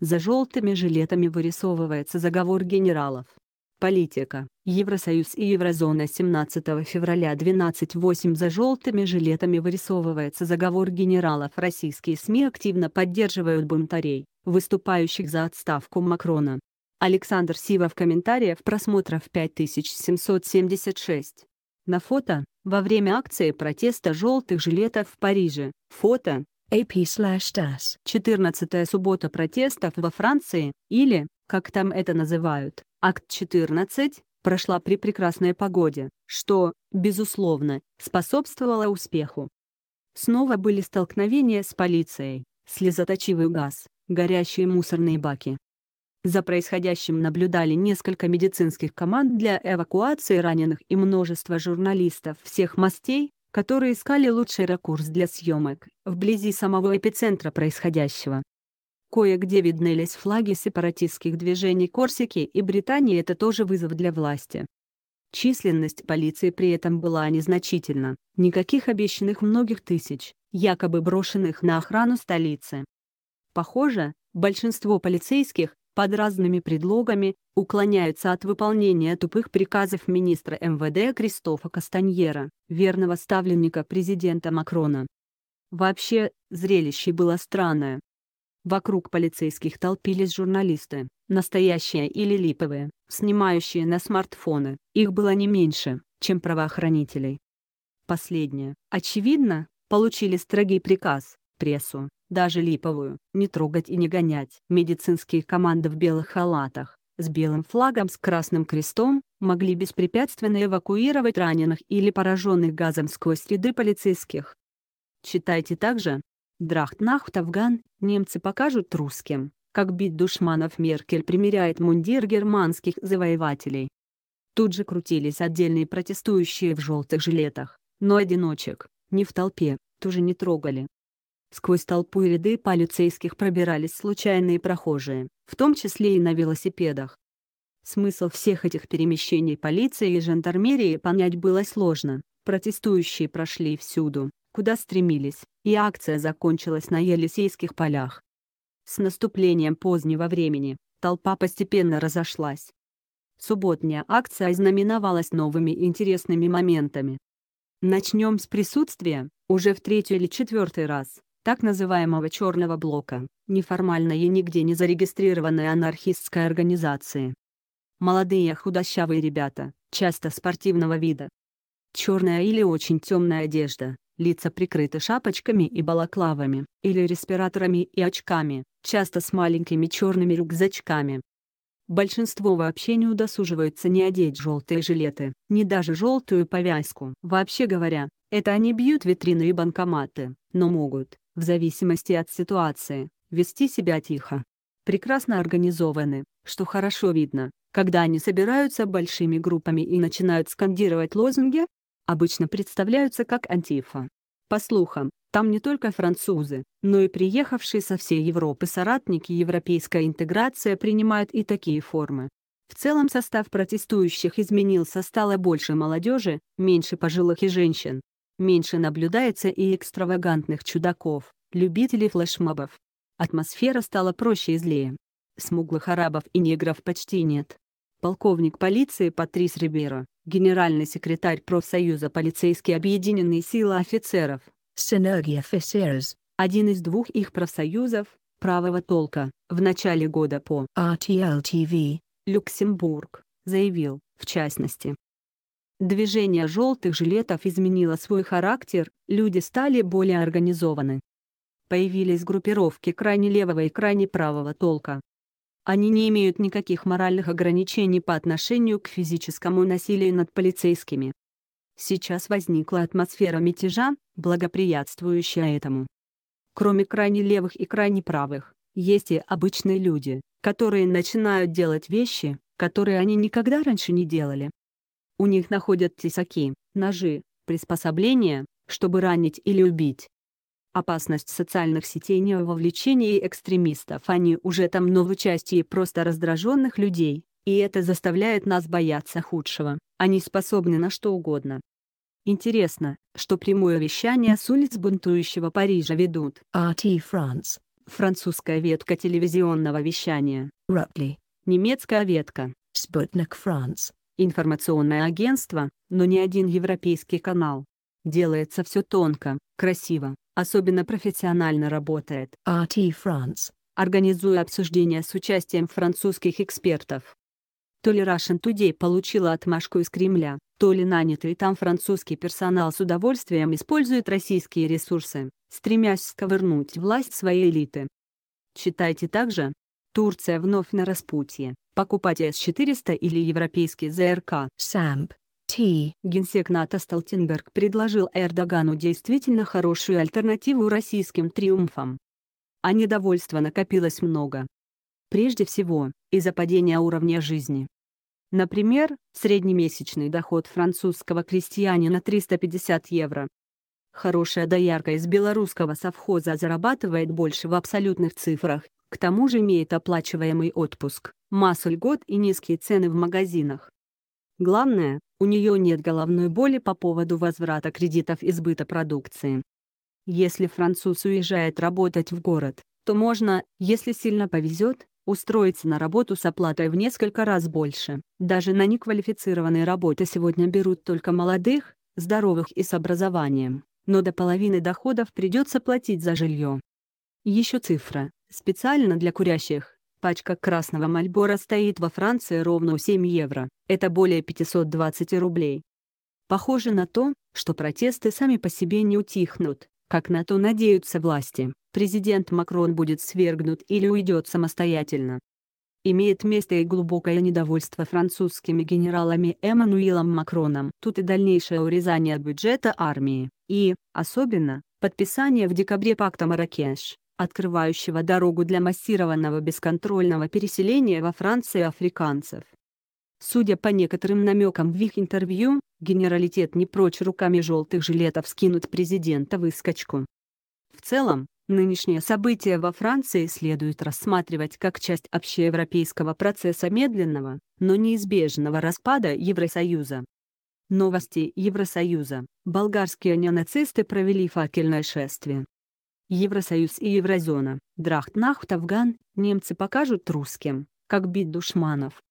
За желтыми жилетами вырисовывается заговор генералов. Политика. Евросоюз и Еврозона 17 февраля 12.8 за желтыми жилетами вырисовывается заговор генералов. Российские СМИ активно поддерживают бунтарей, выступающих за отставку Макрона. Александр Сива в комментариях просмотров 5776. На фото, во время акции протеста желтых жилетов в Париже, фото, AP/DAS. 14 суббота протестов во Франции, или, как там это называют, Акт 14, прошла при прекрасной погоде, что, безусловно, способствовало успеху. Снова были столкновения с полицией, слезоточивый газ, горящие мусорные баки. За происходящим наблюдали несколько медицинских команд для эвакуации раненых и множество журналистов всех мастей, которые искали лучший ракурс для съемок, вблизи самого эпицентра происходящего. Кое-где виднелись флаги сепаратистских движений Корсики и Британии это тоже вызов для власти. Численность полиции при этом была незначительна, никаких обещанных многих тысяч, якобы брошенных на охрану столицы. Похоже, большинство полицейских, под разными предлогами уклоняются от выполнения тупых приказов министра МВД Кристофа Кастаньера, верного ставленника президента Макрона. Вообще, зрелище было странное. Вокруг полицейских толпились журналисты, настоящие или липовые, снимающие на смартфоны, их было не меньше, чем правоохранителей. Последние, очевидно, получили строгий приказ, прессу, даже липовую, не трогать и не гонять. Медицинские команды в белых халатах, с белым флагом с красным крестом, могли беспрепятственно эвакуировать раненых или пораженных газом сквозь ряды полицейских. Читайте также. Драхтнахт Афган, немцы покажут русским, как бить душманов Меркель примеряет мундир германских завоевателей. Тут же крутились отдельные протестующие в желтых жилетах, но одиночек, не в толпе, тоже не трогали. Сквозь толпу и ряды полицейских пробирались случайные прохожие, в том числе и на велосипедах. Смысл всех этих перемещений полиции и жандармерии понять было сложно. Протестующие прошли всюду, куда стремились, и акция закончилась на Елисейских полях. С наступлением позднего времени толпа постепенно разошлась. Субботняя акция ознаменовалась новыми интересными моментами. Начнем с присутствия, уже в третий или четвертый раз, так называемого «черного блока», неформальной и нигде не зарегистрированной анархистской организации. Молодые худощавые ребята, часто спортивного вида. Черная или очень темная одежда, лица прикрыты шапочками и балаклавами, или респираторами и очками, часто с маленькими черными рюкзачками. Большинство вообще не удосуживаются не одеть желтые жилеты, не даже желтую повязку. Вообще говоря, это они бьют витрины и банкоматы, но могут, в зависимости от ситуации, вести себя тихо. Прекрасно организованы, что хорошо видно, когда они собираются большими группами и начинают скандировать лозунги, обычно представляются как антифа. По слухам, там не только французы, но и приехавшие со всей Европы соратники европейская интеграция принимают и такие формы. В целом состав протестующих изменился стало больше молодежи, меньше пожилых и женщин. Меньше наблюдается и экстравагантных чудаков, любителей флешмобов. Атмосфера стала проще и злее. Смуглых арабов и негров почти нет. Полковник полиции Патрис Риберо, генеральный секретарь профсоюза полицейские объединенные силы офицеров, Synergy Officers, один из двух их профсоюзов, правого толка, в начале года по RTL TV, Люксембург, заявил, в частности, Движение желтых жилетов изменило свой характер, люди стали более организованы. Появились группировки крайне левого и крайне правого толка. Они не имеют никаких моральных ограничений по отношению к физическому насилию над полицейскими. Сейчас возникла атмосфера мятежа, благоприятствующая этому. Кроме крайне левых и крайне правых, есть и обычные люди, которые начинают делать вещи, которые они никогда раньше не делали. У них находят тесаки, ножи, приспособления, чтобы ранить или убить. Опасность социальных сетей не вовлечении экстремистов, они уже там, но в участии просто раздраженных людей, и это заставляет нас бояться худшего, они способны на что угодно. Интересно, что прямое вещание с улиц бунтующего Парижа ведут RT France, французская ветка телевизионного вещания, Rutli, немецкая ветка, Sputnik France, информационное агентство, но ни один европейский канал. Делается все тонко, красиво, особенно профессионально работает. RT France. Организуя обсуждения с участием французских экспертов. То ли Russian Today получила отмашку из Кремля, то ли нанятый там французский персонал с удовольствием использует российские ресурсы, стремясь сковырнуть власть своей элиты. Читайте также. Турция вновь на распутье покупать С-400 или европейский ЗРК. Самп. Т. Генсек НАТО Столтенберг предложил Эрдогану действительно хорошую альтернативу российским триумфам. А недовольства накопилось много. Прежде всего, из-за падения уровня жизни. Например, среднемесячный доход французского крестьянина 350 евро. Хорошая доярка из белорусского совхоза зарабатывает больше в абсолютных цифрах, к тому же имеет оплачиваемый отпуск, массу льгот и низкие цены в магазинах. Главное, у нее нет головной боли по поводу возврата кредитов и продукции. Если француз уезжает работать в город, то можно, если сильно повезет, устроиться на работу с оплатой в несколько раз больше. Даже на неквалифицированные работы сегодня берут только молодых, здоровых и с образованием, но до половины доходов придется платить за жилье. Еще цифра, Специально для курящих. Пачка красного мальбора стоит во Франции ровно у 7 евро. Это более 520 рублей. Похоже на то, что протесты сами по себе не утихнут, как на то надеются власти. Президент Макрон будет свергнут или уйдет самостоятельно. Имеет место и глубокое недовольство французскими генералами Эммануилом Макроном. Тут и дальнейшее урезание бюджета армии, и, особенно, подписание в декабре пакта Маракеш, открывающего дорогу для массированного бесконтрольного переселения во Франции африканцев. Судя по некоторым намекам в их интервью, генералитет не прочь руками желтых жилетов скинуть президента в искачку. В целом, нынешние события во Франции следует рассматривать как часть общеевропейского процесса медленного, но неизбежного распада Евросоюза. Новости Евросоюза. Болгарские неонацисты провели факельное шествие. Евросоюз и Еврозона, Драхт Нахт, Афган, немцы покажут русским, как бить душманов.